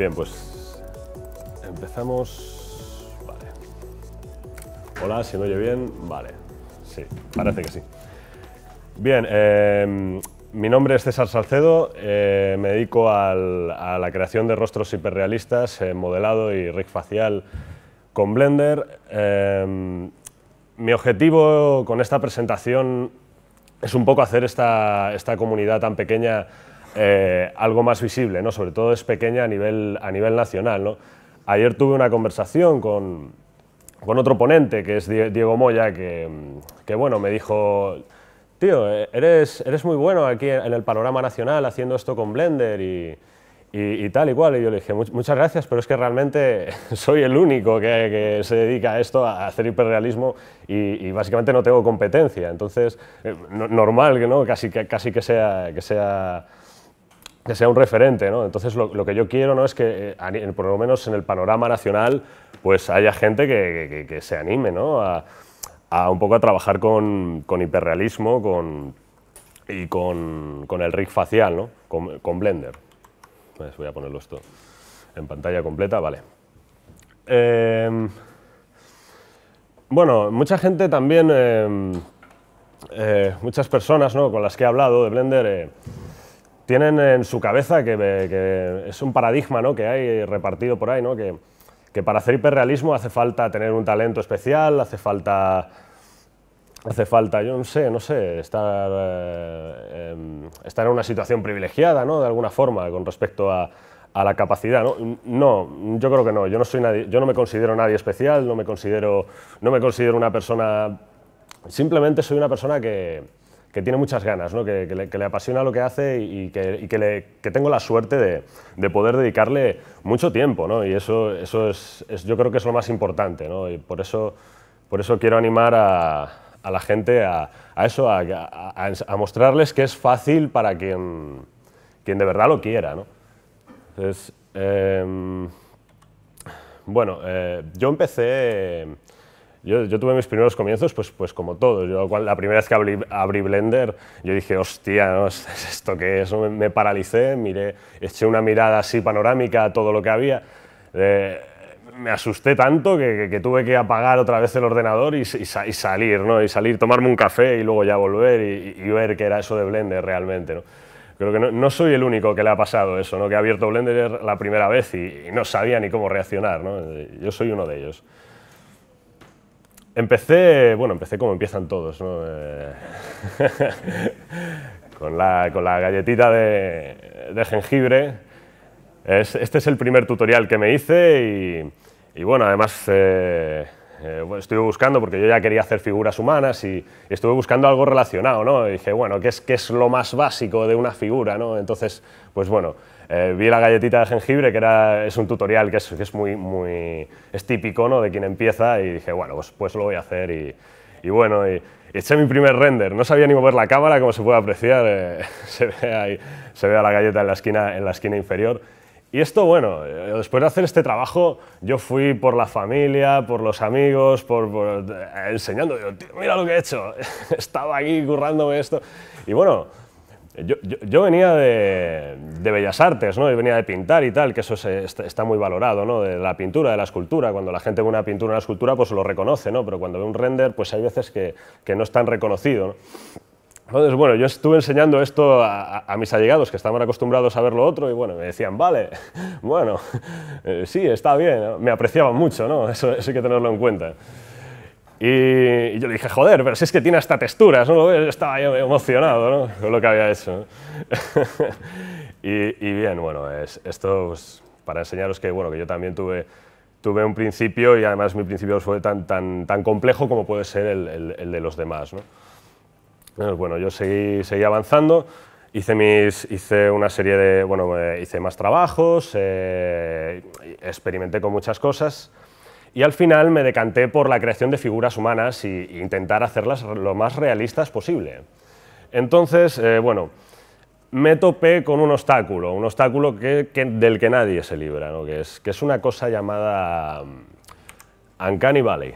Bien, pues empezamos... Hola, si me oye bien? Vale. Sí, parece que sí. Bien, em, mi nombre es César Salcedo, eh, me dedico a la creación de rostros hiperrealistas, eh, modelado y rig facial con Blender. Em, mi objetivo con esta presentación es un poco hacer esta, esta comunidad tan pequeña eh, algo más visible, ¿no? sobre todo es pequeña a nivel, a nivel nacional. ¿no? Ayer tuve una conversación con, con otro ponente, que es Diego Moya, que, que bueno, me dijo, tío, eres, eres muy bueno aquí en el panorama nacional haciendo esto con Blender y, y, tal y cual. Y yo le dije, muchas gracias, pero es que realmente soy el único que, que se dedica a esto, a hacer hiperrealismo, y, básicamente no tengo competencia. Entonces, eh, normal que no, casi, casi que sea... Que sea sea un referente, ¿no? Entonces lo, que yo quiero ¿no? es que, eh, por lo menos en el panorama nacional, pues haya gente que, se anime, ¿no? A, un poco a trabajar con, con hiperrealismo con, y con, con, el rig facial, ¿no? Con, Blender. Pues voy a ponerlo esto en pantalla completa, vale. Em, bueno, mucha gente también, em, eh, muchas personas ¿no? con las que he hablado de Blender eh, tienen en su cabeza que, es un paradigma que hay repartido por ahí, ¿no? que, para hacer hiperrealismo hace falta tener un talento especial, hace falta, hace falta yo no sé, no sé, estar, eh, em, estar en una situación privilegiada ¿no? de alguna forma con respecto a, la capacidad. ¿no? yo creo que no, yo no, soy nadie, yo no me considero nadie especial, no me considero, no me considero una persona, simplemente soy una persona que que tiene muchas ganas, que, le, apasiona lo que hace y, que, tengo la suerte de, poder dedicarle mucho tiempo. ¿no? Y eso, eso es, yo creo que es lo más importante. ¿no? Y por eso, por eso quiero animar a, la gente a, eso, a, mostrarles que es fácil para quien, quien de verdad lo quiera. Em, bueno, eh, yo empecé... Yo, tuve mis primeros comienzos, pues, pues como todos. Yo, la primera vez que abrí, Blender, yo dije, hostia, ¿no? ¿esto qué es? Me, paralicé, miré, eché una mirada así panorámica a todo lo que había. Eh, me asusté tanto que, tuve que apagar otra vez el ordenador y, salir, ¿no? Y salir, tomarme un café y luego ya volver y, ver qué era eso de Blender realmente, ¿no? Creo que no, no, soy el único que le ha pasado eso, ¿no? Que ha abierto Blender la primera vez y, no sabía ni cómo reaccionar, ¿no? Yo soy uno de ellos. Empecé, bueno, empecé como empiezan todos, ¿no? Eh, con, la, con, la, galletita de, jengibre. este es el primer tutorial que me hice y, bueno, además eh, eh, estuve buscando, porque yo ya quería hacer figuras humanas y, estuve buscando algo relacionado, ¿no? dije, bueno, ¿qué es, qué es lo más básico de una figura, ¿no? Entonces, pues bueno, eh, vi la galletita de jengibre, que era, es un tutorial que es, muy, muy es típico ¿no? de quien empieza, y dije, bueno, pues, pues lo voy a hacer. Y, bueno, y, eché mi primer render. No sabía ni mover la cámara, como se puede apreciar, eh, se, ve ahí, se ve a la galleta en la esquina, en la esquina inferior. Y esto, bueno, eh, después de hacer este trabajo, yo fui por la familia, por los amigos, por, enseñando, mira lo que he hecho, estaba aquí currándome esto. Y bueno, yo, venía de, Bellas Artes, ¿no? Yo venía de pintar y tal, que eso está, muy valorado, ¿no? De la pintura, de la escultura. Cuando la gente ve una pintura, una escultura, pues lo reconoce, Pero cuando ve un render, pues hay veces que, no es tan reconocido, Entonces, bueno, yo estuve enseñando esto a, mis allegados, que estaban acostumbrados a ver lo otro, y bueno, me decían, vale, bueno, eh, sí, está bien, me apreciaban mucho, ¿no? eso hay que tenerlo en cuenta. Y, yo le dije, joder, pero si es que tiene hasta texturas, ¿no? estaba yo emocionado ¿no? con lo que había hecho. y, bien, bueno, esto pues, para enseñaros que, bueno, que yo también tuve, un principio y además mi principio fue tan, complejo como puede ser el, de los demás. bueno, yo seguí, seguí avanzando, Hice, una serie de, bueno, eh, hice más trabajos, eh, experimenté con muchas cosas y al final me decanté por la creación de figuras humanas e intentar hacerlas lo más realistas posible. Entonces, eh, bueno, me topé con un obstáculo, un obstáculo del que nadie se libra, ¿no? que, es, una cosa llamada mm, Uncanny Valley.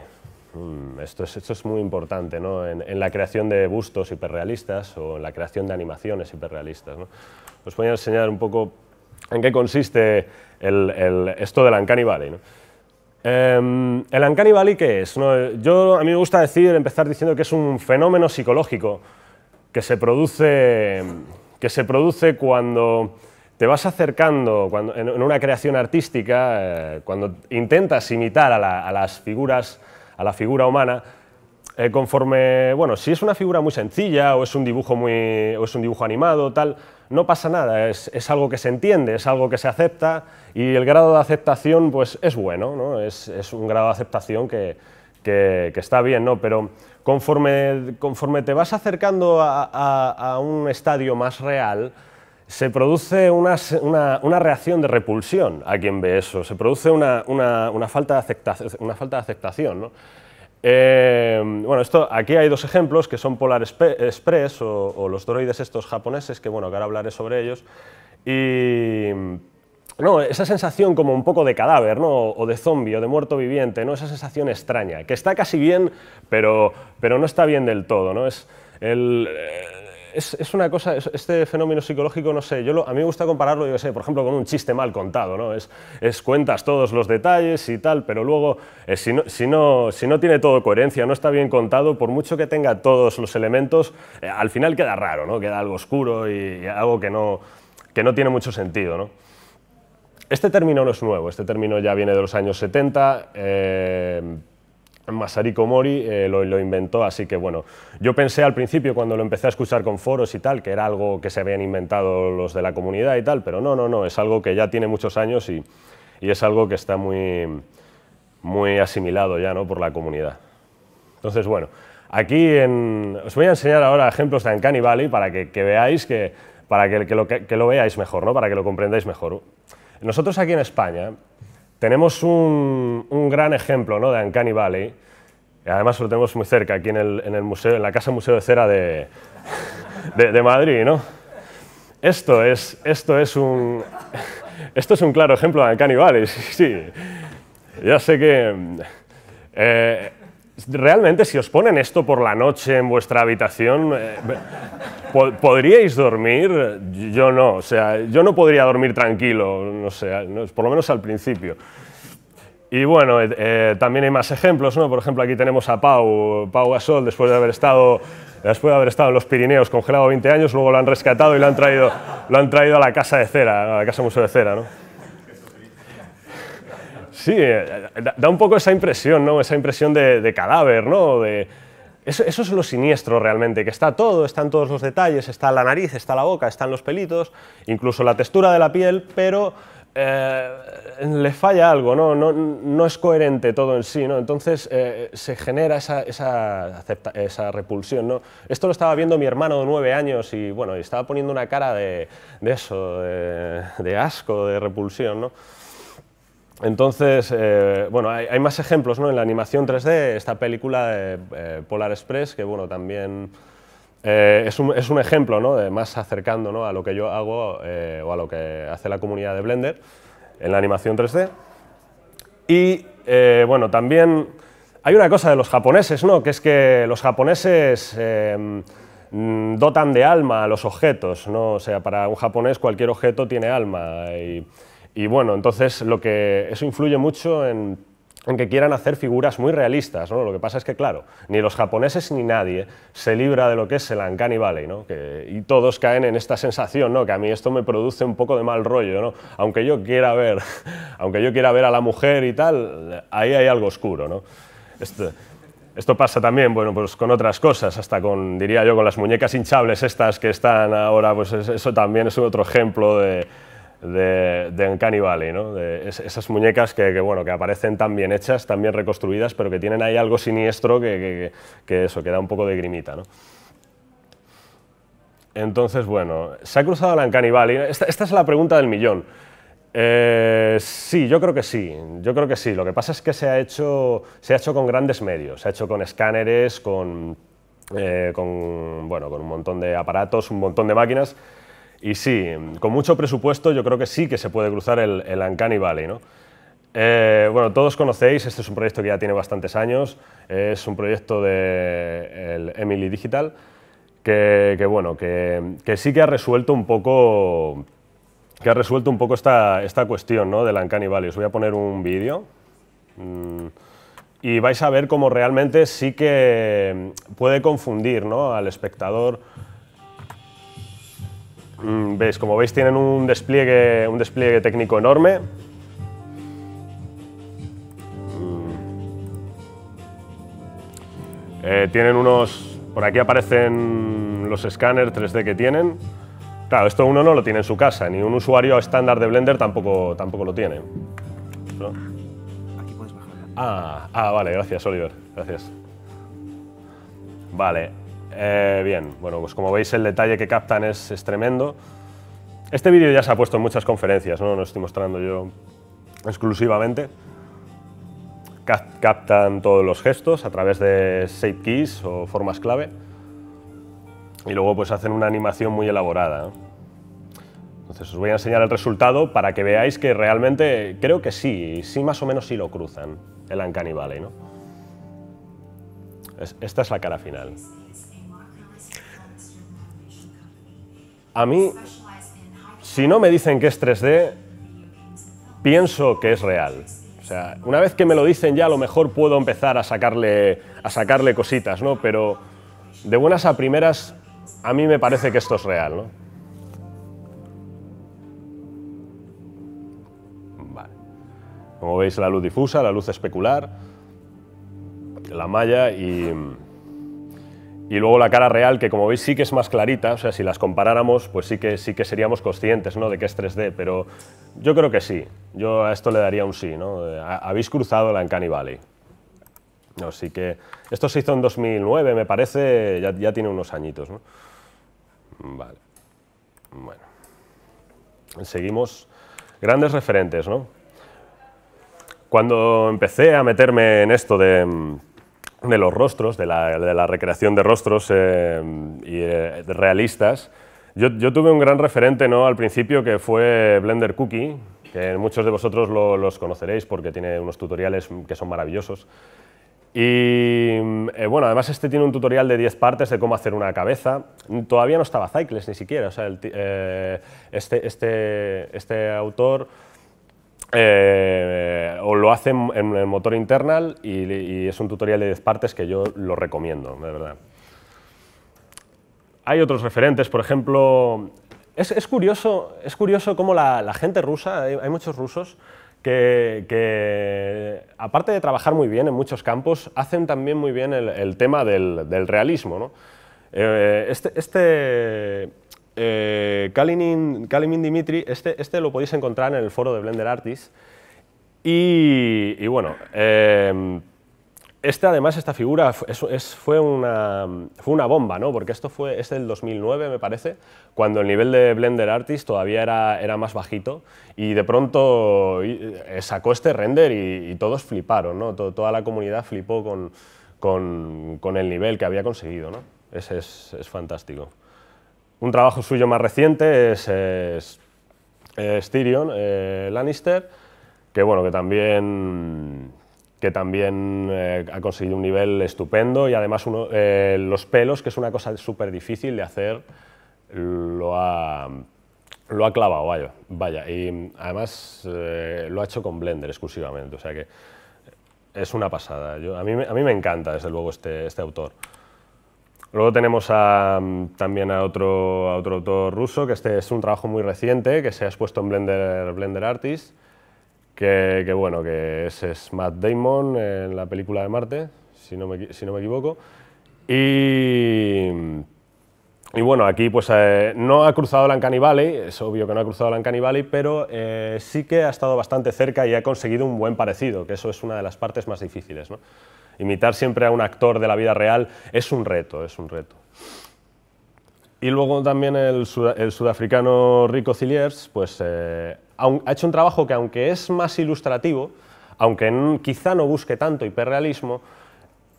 Mm, esto, es, muy importante ¿no? en, la creación de bustos hiperrealistas o en la creación de animaciones hiperrealistas. Os voy a enseñar un poco en qué consiste el, esto del Uncanny Valley. ¿no? Em, ¿El Uncanny qué es? yo, a mí me gusta decir, empezar diciendo que es un fenómeno psicológico que se produce, que se produce cuando te vas acercando en, una creación artística, eh, cuando intentas imitar a, la, las figuras, a la figura humana, eh, conforme, bueno, si es una figura muy sencilla o es un dibujo, muy, o es un dibujo animado, tal, no pasa nada, es, algo que se entiende, es algo que se acepta y el grado de aceptación pues es bueno, ¿no? es, un grado de aceptación que, está bien, ¿no? pero conforme, conforme te vas acercando a, un estadio más real, se produce una, reacción de repulsión a quien ve eso, se produce una, falta, de aceptación. Falta de aceptación ¿no? Em, bueno, esto, aquí hay dos ejemplos que son Polar Express o, los droides estos japoneses, que bueno, ahora hablaré sobre ellos. Y no, esa sensación como un poco de cadáver, o de zombie, o de muerto viviente, ¿no? esa sensación extraña, que está casi bien, pero, pero no está bien del todo. ¿no? Es el, es, una cosa, este fenómeno psicológico, no sé, yo a mí me gusta compararlo, yo sé, por ejemplo, con un chiste mal contado, ¿no? Es, es cuentas todos los detalles y tal, pero luego, eh, si, no, si, no, tiene todo coherencia, no está bien contado, por mucho que tenga todos los elementos, eh, al final queda raro, ¿no? Queda algo oscuro y, algo que no, que no tiene mucho sentido, Este término no es nuevo, este término ya viene de los años 70. Masariko Mori eh, lo, inventó, así que bueno, yo pensé al principio cuando lo empecé a escuchar con foros y tal, que era algo que se habían inventado los de la comunidad y tal, pero no, no, no, es algo que ya tiene muchos años y, es algo que está muy, muy asimilado ya ¿no? por la comunidad. Entonces bueno, aquí en, os voy a enseñar ahora ejemplos de Uncanny Valley para que, veáis que, para que, lo, que lo veáis mejor, ¿no? para que lo comprendáis mejor. Nosotros aquí en España tenemos un, gran ejemplo ¿no? de Uncanny Valley, además lo tenemos muy cerca, aquí en, el, museo, en la Casa Museo de Cera de, Madrid. ¿no? Esto, es, esto, es un, esto es un claro ejemplo de Uncanny Valley, sí. Ya sé que... Eh, realmente si os ponen esto por la noche en vuestra habitación, eh, ¿podríais dormir? Yo no, o sea, yo no podría dormir tranquilo, no sé, por lo menos al principio. Y bueno, eh, eh, también hay más ejemplos, ¿no? Por ejemplo, aquí tenemos a Pau, Pau Gasol, después de haber estado después de haber estado en los Pirineos congelado 20 años, luego lo han rescatado y lo han traído, lo han traído a la Casa de Cera, a la Casa Museo de Cera, ¿no? Sí, eh, da un poco esa impresión, ¿no? Esa impresión de, cadáver, ¿no? eso, es lo siniestro realmente, que está todo, están todos los detalles, está la nariz, está la boca, están los pelitos, incluso la textura de la piel, pero eh, le falla algo, ¿no? No, es coherente todo en sí, ¿no? Entonces eh, se genera esa, repulsión, ¿no? Esto lo estaba viendo mi hermano de nueve años y, bueno, estaba poniendo una cara de, eso, de, de asco, de repulsión, ¿no? Entonces, eh, bueno, hay, más ejemplos, ¿no? En la animación 3D, esta película de eh, Polar Express, que bueno, también eh, es, un, ejemplo, ¿no? De más acercando a lo que yo hago o a lo que hace la comunidad de Blender en la animación 3D. Y bueno, también hay una cosa de los japoneses, ¿no? Que es que los japoneses em, dotan de alma a los objetos, ¿no? O sea, para un japonés cualquier objeto tiene alma. Y, y bueno, entonces lo que eso influye mucho en, que quieran hacer figuras muy realistas. ¿no? Lo que pasa es que, claro, ni los japoneses ni nadie se libra de lo que es el Uncanny Valley. ¿no? y todos caen en esta sensación, ¿no? que a mí esto me produce un poco de mal rollo. ¿no? Aunque, yo quiera ver, aunque yo quiera ver a la mujer y tal, ahí hay algo oscuro. ¿no? Esto, esto pasa también, bueno, pues con otras cosas, hasta con, diría yo, con las muñecas hinchables estas que están ahora, pues eso también es otro ejemplo de, de, de Valley, esas muñecas que, aparecen tan bien hechas, tan bien reconstruidas, pero que tienen ahí algo siniestro que, eso, que da un poco de grimita. Entonces, bueno, ¿se ha cruzado la Uncanny Valley? Esta, es la pregunta del millón. Eh, sí, yo creo que sí, yo creo que sí. Lo que pasa es que se ha hecho, con grandes medios, se ha hecho con escáneres, con eh, un montón de aparatos, un montón de máquinas y sí, con mucho presupuesto yo creo que sí que se puede cruzar el, el Uncanny Valley, eh, bueno, todos conocéis, este es un proyecto que ya tiene bastantes años, es un proyecto de Emily Digital, que, bueno, que, sí que ha resuelto un poco, que ha resuelto un poco esta, cuestión del Uncanny Valley. Os voy a poner un vídeo mm, y vais a ver cómo realmente sí que puede confundir al espectador Mm, como veis tienen un despliegue, un despliegue técnico enorme. Mm. Eh, tienen unos... Por aquí aparecen los escáneres 3D que tienen. Claro, esto uno no lo tiene en su casa, ni un usuario estándar de Blender tampoco, tampoco lo tiene. Aquí puedes bajar. Ah, ah, vale, gracias Oliver, gracias. Vale, eh, bien, bueno, pues como veis el detalle que captan es, tremendo. Este vídeo ya se ha puesto en muchas conferencias, no, lo estoy mostrando yo exclusivamente. Captan todos los gestos a través de shape keys o formas clave y luego pues hacen una animación muy elaborada. Entonces os voy a enseñar el resultado para que veáis que realmente creo que sí, sí más o menos sí lo cruzan el Uncanny Valley. esta es la cara final. A mí, si no me dicen que es 3D, pienso que es real. O sea, una vez que me lo dicen ya, a lo mejor puedo empezar a sacarle, a sacarle cositas, ¿no? Pero de buenas a primeras, a mí me parece que esto es real, ¿no? Vale. Como veis, la luz difusa, la luz especular, la malla y... Y luego la cara real, que como veis sí que es más clarita, o sea, si las comparáramos, pues sí que, sí que seríamos conscientes ¿no? de que es 3D, pero yo creo que sí. Yo a esto le daría un sí, ¿no? Eh, habéis cruzado la Uncanny Valley. Así que esto se hizo en 2009, me parece, ya, ya tiene unos añitos. ¿no? Vale. Bueno. Seguimos. Grandes referentes, ¿no? Cuando empecé a meterme en esto de mm, de los rostros, de la, recreación de rostros eh, y, eh, realistas. Yo, tuve un gran referente ¿no? al principio que fue Blender Cookie, que muchos de vosotros los conoceréis porque tiene unos tutoriales que son maravillosos. Y eh, bueno, además este tiene un tutorial de 10 partes de cómo hacer una cabeza. Todavía no estaba Cycles ni siquiera. este, este, este autor eh, o lo hacen en el motor internal y, es un tutorial de 10 partes que yo lo recomiendo, de verdad. Hay otros referentes, por ejemplo, es, curioso, es curioso cómo la, gente rusa, hay, muchos rusos, que, aparte de trabajar muy bien en muchos campos, hacen también muy bien el, tema del, realismo. Eh, este, este eh, Dimitri, este, este, lo podéis encontrar en el foro de Blender Artists. Y, bueno, em, este, además, esta figura fue, una, fue una bomba, ¿no? porque esto fue es del 2009, me parece, cuando el nivel de Blender Artists todavía era, más bajito y de pronto eh, sacó este render y, todos fliparon, ¿no? toda la comunidad flipó con, el nivel que había conseguido. ¿no? Ese es fantástico. Un trabajo suyo más reciente es, es, eh, Lannister, que bueno, que también, que también eh, ha conseguido un nivel estupendo y además eh, los pelos, que es una cosa súper difícil de hacer, lo ha, clavado, vaya, Y además lo ha hecho con Blender exclusivamente, o sea que es una pasada. a, mí, me encanta, desde luego, este, este autor. Luego tenemos mm, también a otro, otro autor ruso, que este es un trabajo muy reciente, que se ha expuesto en Blender, Blender Artist, que, bueno, que es Matt Damon en la película de Marte, si no me, si no me equivoco. Y y bueno, aquí pues eh, no ha cruzado la Uncanny Valley, es obvio que no ha cruzado la Uncanny pero eh, sí que ha estado bastante cerca y ha conseguido un buen parecido, que eso es una de las partes más difíciles. ¿no? Imitar siempre a un actor de la vida real es un reto, es un reto. Y luego también el, sudafricano Rico Ciliers pues eh, ha hecho un trabajo que aunque es más ilustrativo, aunque quizá no busque tanto hiperrealismo,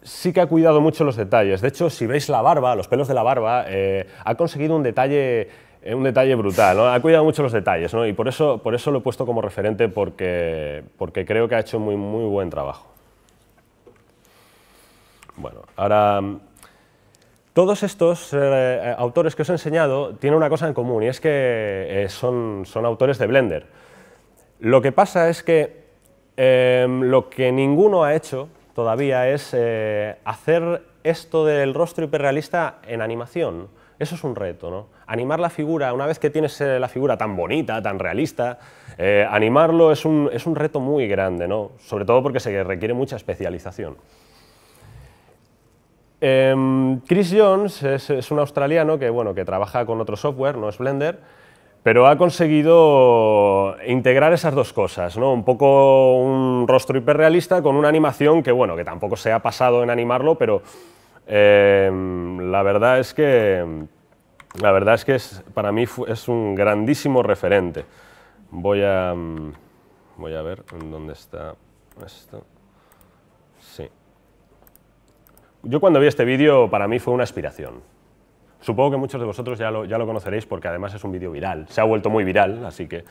sí que ha cuidado mucho los detalles. De hecho, si veis la barba, los pelos de la barba, eh, ha conseguido un detalle, eh, un detalle brutal. ¿no? Ha cuidado mucho los detalles ¿no? y por eso, por eso lo he puesto como referente porque, porque creo que ha hecho muy, muy buen trabajo. Bueno, ahora... Todos estos eh, autores que os he enseñado tienen una cosa en común y es que son, son autores de Blender. Lo que pasa es que lo que ninguno ha hecho todavía es eh, hacer esto del rostro hiperrealista en animación. Eso es un reto, ¿no? Animar la figura, una vez que tienes eh, la figura tan bonita, tan realista, eh, animarlo es un, reto muy grande, ¿no? Sobre todo porque se requiere mucha especialización. Em, Chris Jones es, es, un australiano que, bueno, que trabaja con otro software, no es Blender, pero ha conseguido integrar esas dos cosas, ¿no? un poco un rostro hiperrealista con una animación que, bueno, que tampoco se ha pasado en animarlo, pero eh, la verdad es que, la verdad es que para mí es un grandísimo referente. Voy a, mm, voy a ver dónde está esto. Sí. Yo cuando vi este vídeo, para mí fue una aspiración. Supongo que muchos de vosotros ya lo, ya lo conoceréis porque además es un vídeo viral. Se ha vuelto muy viral, así que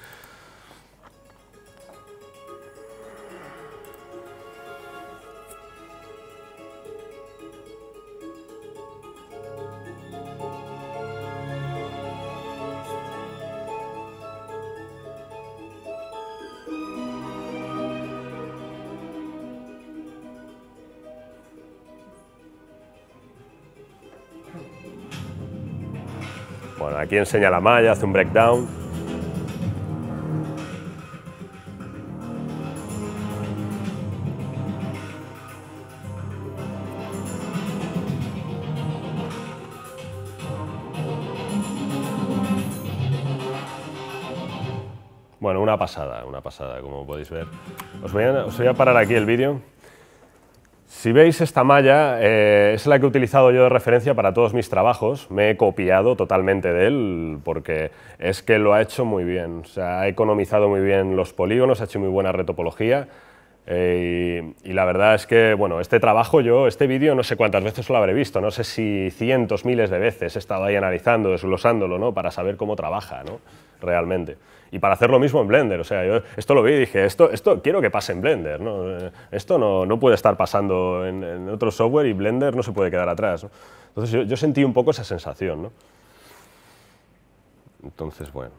enseña la malla, hace un breakdown. Bueno, una pasada, una pasada, como podéis ver. os voy a parar aquí el vídeo. Si veis esta malla, eh, es la que he utilizado yo de referencia para todos mis trabajos. Me he copiado totalmente de él porque es que lo ha hecho muy bien. O sea, ha economizado muy bien los polígonos, ha hecho muy buena retopología. Eh, y, la verdad es que, bueno, este trabajo yo, este vídeo, no sé cuántas veces lo habré visto, no sé si cientos, miles de veces he estado ahí analizando, desglosándolo, ¿no? Para saber cómo trabaja, ¿no? Realmente y para hacer lo mismo en Blender. O sea, yo esto lo vi y dije, esto, esto quiero que pase en Blender. ¿no? Eh, esto no, puede estar pasando en, otro software y Blender no se puede quedar atrás. ¿no? Entonces yo, sentí un poco esa sensación. ¿no? Entonces, bueno.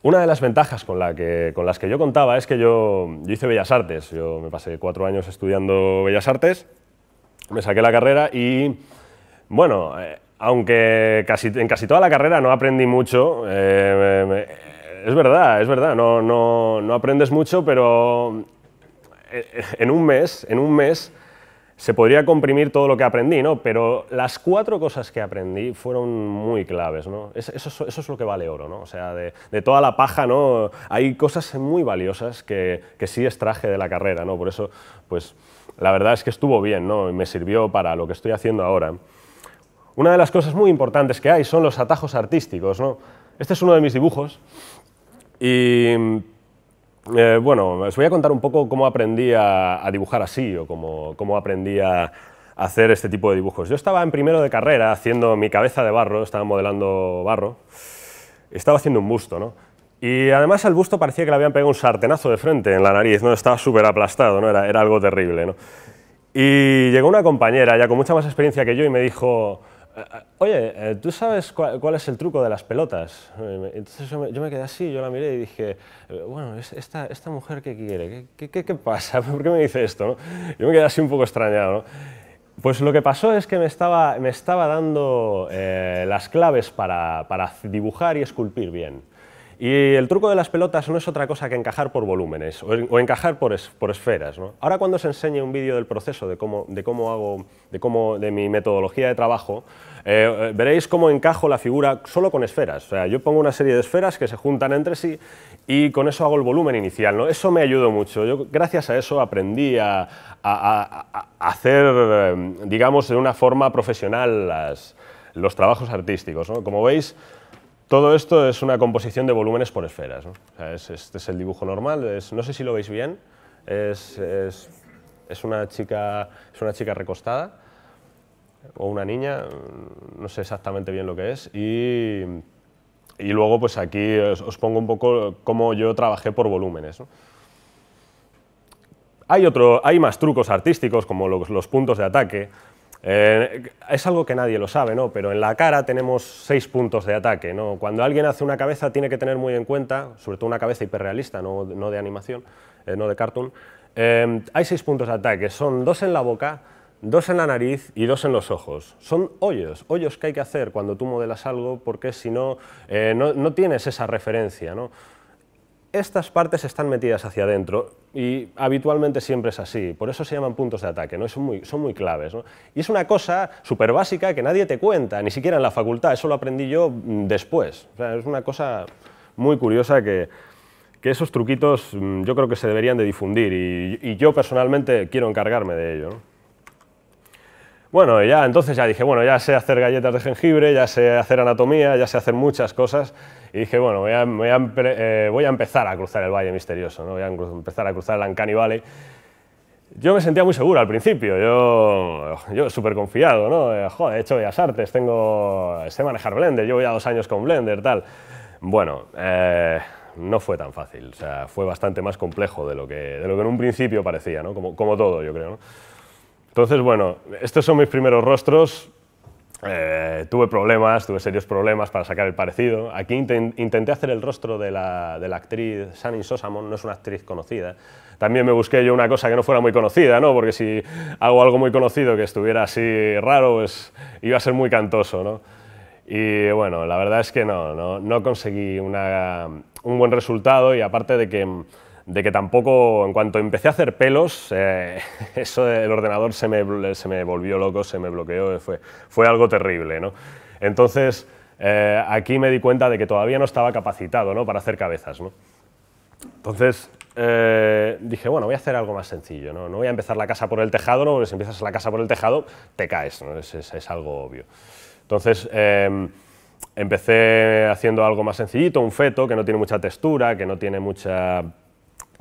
Una de las ventajas con, la que, con las que yo contaba es que yo, hice Bellas Artes. Yo me pasé cuatro años estudiando Bellas Artes, me saqué la carrera y, bueno, eh, aunque casi, en casi toda la carrera no aprendí mucho, eh, es verdad, es verdad, no, no, no, aprendes mucho, pero eh, en un mes, en un mes se podría comprimir todo lo que aprendí, ¿no? Pero las cuatro cosas que aprendí fueron muy claves, ¿no? Eso, es lo que vale oro, ¿no? O sea, de, de, toda la paja, ¿no? Hay cosas muy valiosas que, que sí extraje de la carrera, ¿no? Por eso, pues, la verdad es que estuvo bien, ¿no? Y me sirvió para lo que estoy haciendo ahora. Una de las cosas muy importantes que hay son los atajos artísticos. ¿no? Este es uno de mis dibujos y eh, bueno, os voy a contar un poco cómo aprendí a, dibujar así o cómo, cómo aprendí a, hacer este tipo de dibujos. Yo estaba en primero de carrera haciendo mi cabeza de barro, estaba modelando barro, estaba haciendo un busto, ¿no? Y además al busto parecía que le habían pegado un sartenazo de frente en la nariz, ¿no? Estaba súper aplastado, ¿no? Era, era algo terrible, ¿no? Y llegó una compañera, ya con mucha más experiencia que yo, y me dijo, eh, eh, oye, eh, ¿tú sabes cuál, es el truco de las pelotas? Entonces yo me, quedé así, yo la miré y dije, bueno, ¿esta, mujer qué quiere? ¿Qué, qué, qué, pasa? ¿Por qué me dice esto? Yo me quedé así un poco extrañado. Pues lo que pasó es que me estaba, dando las claves para dibujar y esculpir bien. Y el truco de las pelotas no es otra cosa que encajar por volúmenes o, encajar por, esferas. ¿no? Ahora cuando se enseñe un vídeo del proceso de cómo, de cómo hago, de, cómo, de mi metodología de trabajo, eh, eh, veréis cómo encajo la figura solo con esferas. O sea, yo pongo una serie de esferas que se juntan entre sí y con eso hago el volumen inicial. ¿no? Eso me ayudó mucho. Yo gracias a eso aprendí a, hacer, em, digamos, de una forma profesional los trabajos artísticos. Como veis, todo esto es una composición de volúmenes por esferas. este es el dibujo normal, no sé si lo veis bien, es, una, chica, es una chica recostada o una niña, no sé exactamente bien lo que es, y, luego pues aquí os, pongo un poco cómo yo trabajé por volúmenes. Hay, otro, hay más trucos artísticos como los puntos de ataque, eh, es algo que nadie lo sabe, ¿no? pero en la cara tenemos seis puntos de ataque. Cuando alguien hace una cabeza tiene que tener muy en cuenta, sobre todo una cabeza hiperrealista, no, de animación, eh, no de cartoon, eh, hay seis puntos de ataque, son dos en la boca, dos en la nariz y dos en los ojos. Son hoyos, hoyos que hay que hacer cuando tú modelas algo porque si no, no, tienes esa referencia estas partes están metidas hacia adentro y habitualmente siempre es así, por eso se llaman puntos de ataque, ¿no? son, muy, son muy claves. Y es una cosa súper básica que nadie te cuenta, ni siquiera en la facultad, eso lo aprendí yo mm, después. es una cosa muy curiosa que, esos truquitos mm, yo creo que se deberían de difundir y, yo personalmente quiero encargarme de ello. Bueno, ya entonces ya dije, bueno, ya sé hacer galletas de jengibre, ya sé hacer anatomía, ya sé hacer muchas cosas y dije, bueno, voy a, eh, voy a, empezar a cruzar el Valle Misterioso, ¿no? voy a empezar a cruzar el Ancani Valley. Yo me sentía muy seguro al principio, yo, yo súper confiado, ¿no? he hecho Bellas Artes, tengo, sé manejar Blender, voy a dos años con Blender, tal. Bueno, eh, no fue tan fácil, o sea, fue bastante más complejo de lo que, de lo que en un principio parecía, ¿no? Como, como todo, yo creo, Entonces, bueno, estos son mis primeros rostros, eh, tuve problemas, tuve serios problemas para sacar el parecido. Aquí intenté hacer el rostro de la, de la actriz Sunny Sosamon, no es una actriz conocida. También me busqué yo una cosa que no fuera muy conocida, ¿no? porque si hago algo muy conocido que estuviera así raro, pues iba a ser muy cantoso. ¿no? Y bueno, la verdad es que no, no, no conseguí una, un buen resultado y aparte de que de que tampoco, en cuanto empecé a hacer pelos, eh, eso el ordenador se me, volvió loco, se me bloqueó, fue, fue algo terrible. Entonces, eh, aquí me di cuenta de que todavía no estaba capacitado para hacer cabezas. Entonces, eh, dije, bueno, voy a hacer algo más sencillo, ¿no? voy a empezar la casa por el tejado, ¿no? porque si empiezas la casa por el tejado, te caes, es algo obvio. Entonces, em, empecé haciendo algo más sencillito, un feto que no tiene mucha textura, que no tiene mucha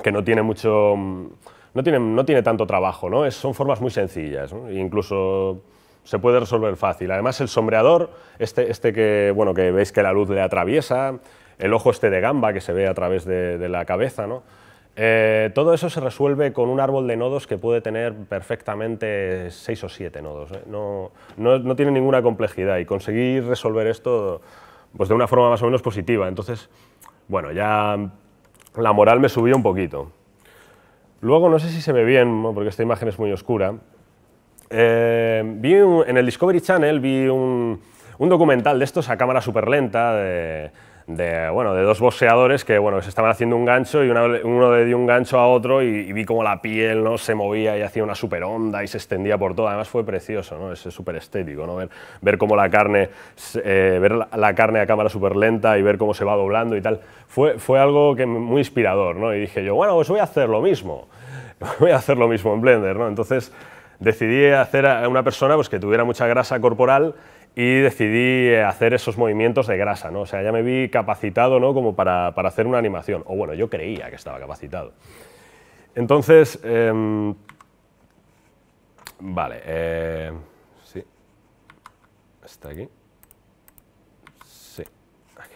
que no tiene mucho... No tiene, no tiene tanto trabajo, ¿no? Es, son formas muy sencillas, incluso se puede resolver fácil. Además, el sombreador, este, este que, bueno, que veis que la luz le atraviesa, el ojo este de gamba que se ve a través de, la cabeza, eh, todo eso se resuelve con un árbol de nodos que puede tener perfectamente seis o siete nodos. ¿eh? No, no, tiene ninguna complejidad y conseguir resolver esto pues, de una forma más o menos positiva. Entonces, bueno, ya la moral me subió un poquito. Luego, no sé si se ve bien, porque esta imagen es muy oscura, eh, vi en el Discovery Channel vi un, documental de estos a cámara súper lenta, de de, bueno, de dos boxeadores que bueno, se estaban haciendo un gancho y uno le dio un gancho a otro y, vi como la piel ¿no? se movía y hacía una super onda y se extendía por todo. Además fue precioso, ¿no? es súper estético, ¿no? ver, ver cómo la carne, eh, ver la, carne a cámara súper lenta y ver cómo se va doblando y tal. Fue, fue algo que muy inspirador ¿no? y dije yo, bueno, pues voy a hacer lo mismo, voy a hacer lo mismo en Blender. ¿no? Entonces decidí hacer a una persona pues, que tuviera mucha grasa corporal y decidí eh, hacer esos movimientos de grasa, ¿no? O sea, ya me vi capacitado, ¿no? Como para, hacer una animación, o bueno, yo creía que estaba capacitado. Entonces, em, vale, eh, sí, está aquí, sí, aquí.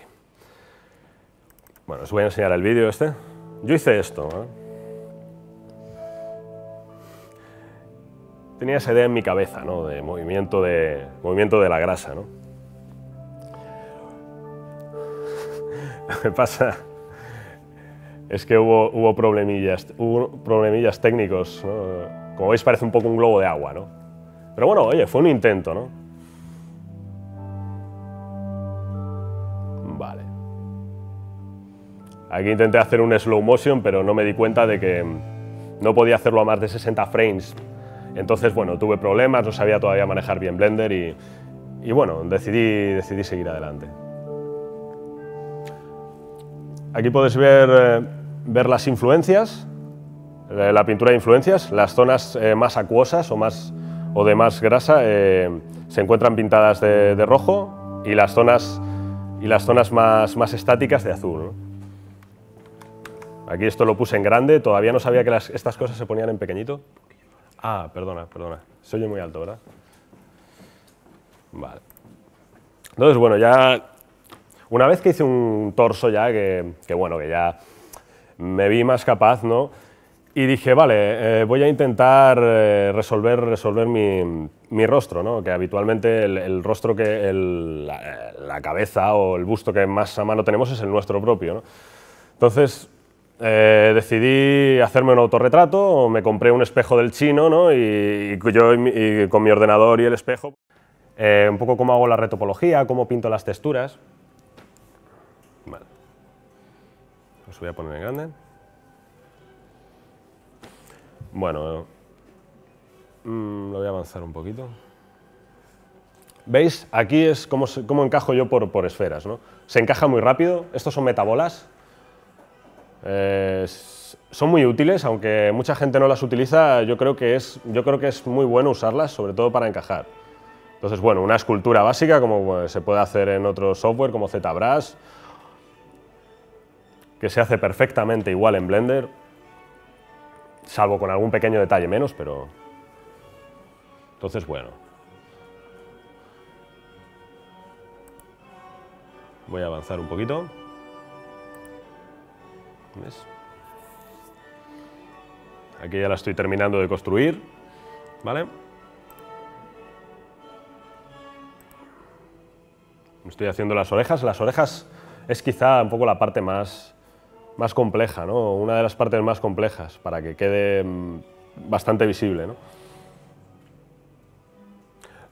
Bueno, os voy a enseñar el vídeo este. Yo hice esto, tenía esa idea en mi cabeza, ¿no? de, movimiento de movimiento de la grasa. ¿no? Lo que pasa es que hubo, problemillas, hubo problemillas técnicos. Como veis parece un poco un globo de agua, ¿no? Pero bueno, oye, fue un intento, ¿no? Vale. Aquí intenté hacer un slow motion, pero no me di cuenta de que no podía hacerlo a más de 60 frames entonces, bueno, tuve problemas, no sabía todavía manejar bien Blender y, bueno, decidí, decidí seguir adelante. Aquí podéis ver, eh, ver las influencias, eh, la pintura de influencias, las zonas eh, más acuosas o, más, o de más grasa se encuentran pintadas de, rojo y las zonas, y las zonas más, más estáticas de azul. Aquí esto lo puse en grande, todavía no sabía que estas cosas se ponían en pequeñito. Ah, perdona, perdona. Se oye muy alto, ¿verdad? Vale. Entonces, bueno, ya... Una vez que hice un torso ya, que, que bueno, que ya me vi más capaz, ¿no? Y dije, vale, eh, voy a intentar eh, resolver, resolver mi, rostro, ¿no? que habitualmente el, rostro, que la, la, cabeza o el busto que más a mano tenemos es el nuestro propio. ¿no? Entonces eh, decidí hacerme un autorretrato, me compré un espejo del chino y, con mi ordenador y el espejo. Eh, un poco cómo hago la retopología, cómo pinto las texturas. Vale. voy a poner en grande. Bueno, mm, lo voy a avanzar un poquito. ¿Veis? Aquí es cómo, encajo yo por, esferas. ¿no? Se encaja muy rápido. Estos son metabolas, eh, son muy útiles, aunque mucha gente no las utiliza, yo creo, que es, yo creo que es muy bueno usarlas, sobre todo para encajar. Entonces, bueno, una escultura básica, como se puede hacer en otro software como ZBrush, que se hace perfectamente igual en Blender, salvo con algún pequeño detalle menos, pero... Entonces, bueno. Voy a avanzar un poquito. Aquí ya la estoy terminando de construir, ¿vale? Estoy haciendo las orejas. Las orejas es quizá un poco la parte más, más compleja, Una de las partes más complejas para que quede mm, bastante visible,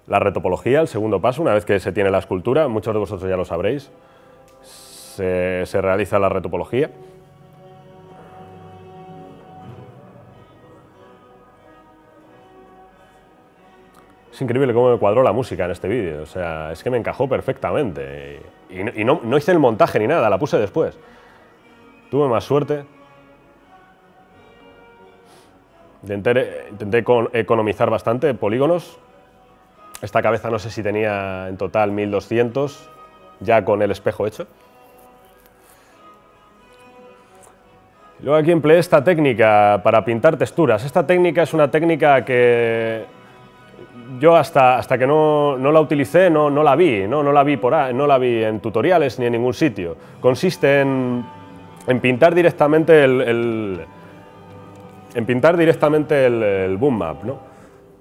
La retopología, el segundo paso, una vez que se tiene la escultura, muchos de vosotros ya lo sabréis, se realiza la retopología. Es increíble cómo me cuadró la música en este vídeo, o sea, es que me encajó perfectamente. Y, no, hice el montaje ni nada, la puse después. Tuve más suerte. Intenté, intenté economizar bastante polígonos. Esta cabeza no sé si tenía en total 1200, ya con el espejo hecho. Luego aquí empleé esta técnica para pintar texturas. Esta técnica es una técnica que yo hasta, hasta que no, la utilicé no, no la vi, ¿no? No, la vi por, no la vi en tutoriales ni en ningún sitio. Consiste en, en pintar directamente el, en pintar directamente el, el, boom map. ¿no?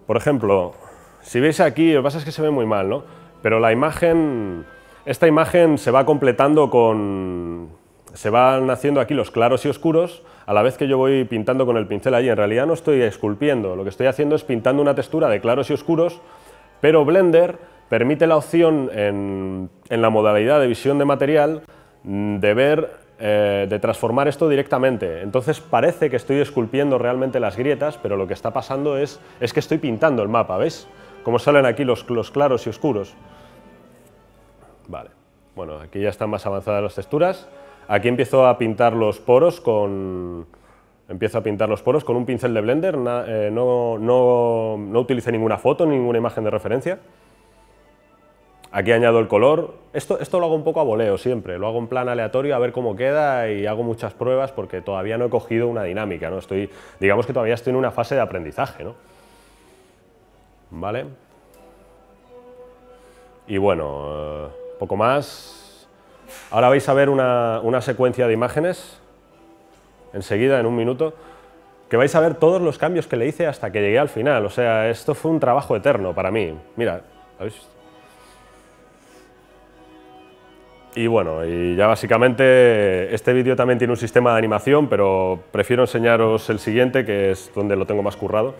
Por ejemplo, si veis aquí, lo que pasa es que se ve muy mal, ¿no? pero la imagen, esta imagen se va completando con, se van haciendo aquí los claros y oscuros a la vez que yo voy pintando con el pincel allí. En realidad no estoy esculpiendo, lo que estoy haciendo es pintando una textura de claros y oscuros, pero Blender permite la opción en, la modalidad de visión de material de ver, eh, de transformar esto directamente. Entonces parece que estoy esculpiendo realmente las grietas, pero lo que está pasando es, es que estoy pintando el mapa, ¿veis? Cómo salen aquí los, los claros y oscuros. Vale. Bueno, aquí ya están más avanzadas las texturas. Aquí empiezo a pintar los poros con, empiezo a pintar los poros con un pincel de Blender, eh, no, utilice utilicé ninguna foto, ninguna imagen de referencia. Aquí añado el color. Esto, esto lo hago un poco a voleo siempre, lo hago en plan aleatorio a ver cómo queda y hago muchas pruebas porque todavía no he cogido una dinámica, ¿no? Estoy, digamos que todavía estoy en una fase de aprendizaje, ¿no? ¿Vale? Y bueno, eh, poco más. Ahora vais a ver una, secuencia de imágenes, enseguida, en un minuto, que vais a ver todos los cambios que le hice hasta que llegué al final. O sea, esto fue un trabajo eterno para mí. Mira, ¿habéis Y bueno, y ya básicamente este vídeo también tiene un sistema de animación, pero prefiero enseñaros el siguiente, que es donde lo tengo más currado.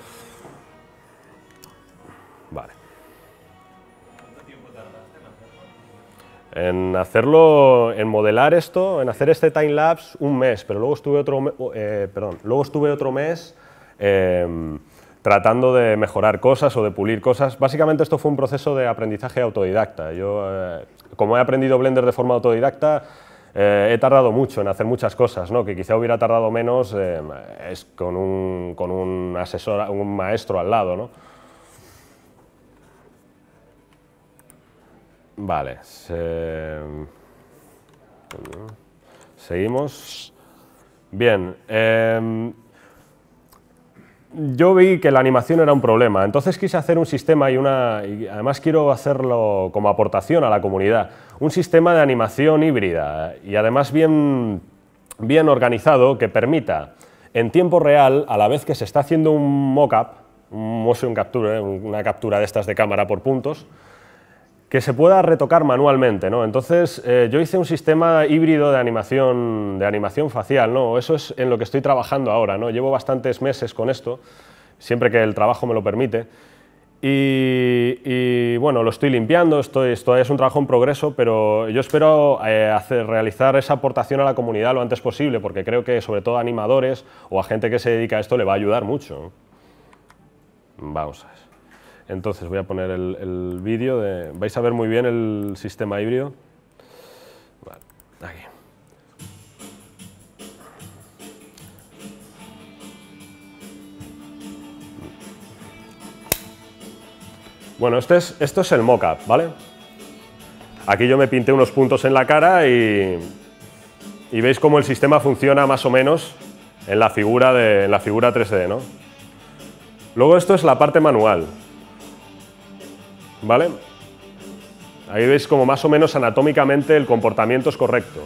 en hacerlo, en modelar esto, en hacer este time lapse un mes, pero luego estuve otro, eh, perdón, luego estuve otro mes em, tratando de mejorar cosas o de pulir cosas. Básicamente esto fue un proceso de aprendizaje autodidacta. Yo, eh, como he aprendido Blender de forma autodidacta, eh, he tardado mucho en hacer muchas cosas, ¿no? que quizá hubiera tardado menos em, con un, con un asesor, un maestro al lado. ¿no? Vale. Seguimos. Bien. Em, yo vi que la animación era un problema, entonces quise hacer un sistema y una... además quiero hacerlo como aportación a la comunidad. Un sistema de animación híbrida y además bien, bien organizado que permita en tiempo real, a la vez que se está haciendo un mock eh, una captura de estas de cámara por puntos, que se pueda retocar manualmente, ¿no? Entonces, eh, yo hice un sistema híbrido de animación, de animación facial, ¿no? Eso es en lo que estoy trabajando ahora, ¿no? Llevo bastantes meses con esto, siempre que el trabajo me lo permite, y, bueno, lo estoy limpiando, estoy, esto es un trabajo en progreso, pero yo espero eh, hacer, realizar esa aportación a la comunidad lo antes posible, porque creo que sobre todo a animadores o a gente que se dedica a esto le va a ayudar mucho. Vamos a ver. Entonces voy a poner el, vídeo, de, vais a ver muy bien el sistema híbrido. Vale, aquí. Bueno, este es, esto es el mockup, ¿vale? Aquí yo me pinté unos puntos en la cara y, veis cómo el sistema funciona más o menos en la figura, de, en la figura 3D, ¿no? Luego esto es la parte manual. ¿vale? Ahí veis como más o menos anatómicamente el comportamiento es correcto.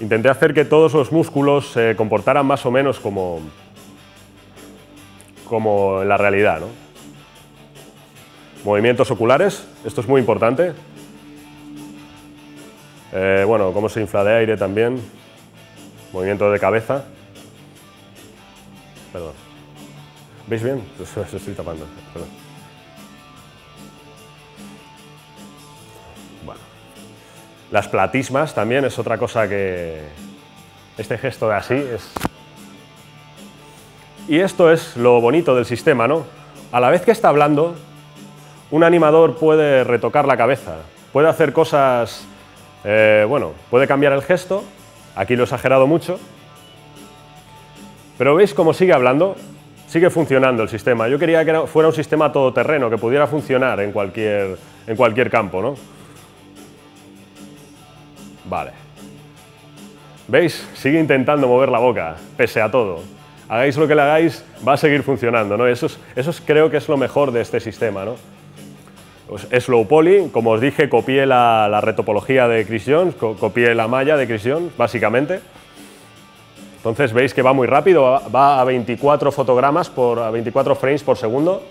Intenté hacer que todos los músculos se comportaran más o menos como, como en la realidad. ¿no? Movimientos oculares, esto es muy importante. Eh, bueno, cómo se infla de aire también. Movimiento de cabeza. Perdón. ¿Veis bien? estoy tapando. Bueno. Las platismas también es otra cosa que... Este gesto de así es... Y esto es lo bonito del sistema, ¿no? A la vez que está hablando, un animador puede retocar la cabeza, puede hacer cosas... Eh, bueno, puede cambiar el gesto, aquí lo he exagerado mucho, pero veis cómo sigue hablando, sigue funcionando el sistema. Yo quería que fuera un sistema todoterreno, que pudiera funcionar en cualquier, en cualquier campo, ¿no? Vale. ¿Veis? Sigue intentando mover la boca, pese a todo. Hagáis lo que le hagáis, va a seguir funcionando, ¿no? Eso, es, eso creo que es lo mejor de este sistema, ¿no? Pues, slow poly, como os dije, copié la, retopología de Chris Jones, copié la malla de Chris Jones, básicamente. Entonces veis que va muy rápido, va a 24 fotogramas por a 24 frames por segundo